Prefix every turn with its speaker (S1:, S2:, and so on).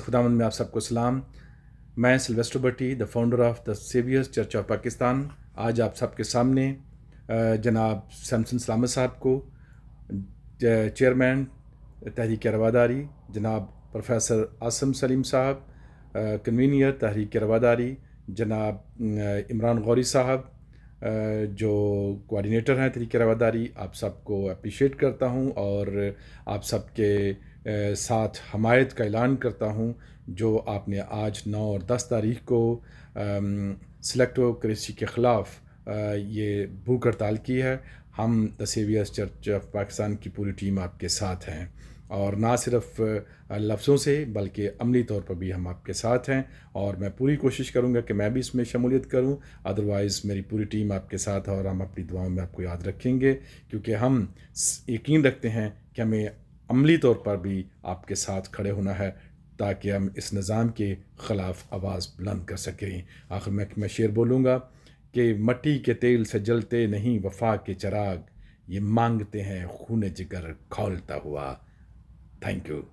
S1: खुदावंद में आप सबको सलाम मैं Sylvester Bhatti the founder of the Saviour's Church of Pakistan आज आप सबके सामने जनाब सैमसन सलामत साहब को चेयरमैन तहरीक रवादारी जनाब प्रोफेसर आसम सलीम साहब कन्वीनियर तहरीक रवादारी जनाब इमरान गौरी साहब जो कोऑर्डिनेटर हैं तरीके रवादारी आप सबको अप्रिशिएट करता हूं और आप सबके साथ हमायत का ऐलान करता हूं जो आपने आज 9 और 10 तारीख को क्रेसी के ख़िलाफ़ ये भूख हड़ताल की है हम the Saviour's Church of Pakistan की पूरी टीम आपके साथ हैं और ना सिर्फ लफ्ज़ों से बल्कि अमली तौर पर भी हम आपके साथ हैं और मैं पूरी कोशिश करूँगा कि मैं भी इसमें शमूलियत करूँ अदरवाइज़ मेरी पूरी टीम आपके साथ है और हम अपनी दुआओं में आपको याद रखेंगे क्योंकि हम यकीन रखते हैं कि हमें अमली तौर पर भी आपके साथ खड़े होना है ताकि हम इस निज़ाम के ख़िलाफ़ आवाज़ बुलंद कर सकें आखिर में मैं शेर बोलूँगा कि मट्टी के तेल से जलते नहीं वफा के चराग ये मांगते हैं खून जिगर खोलता हुआ Thank you.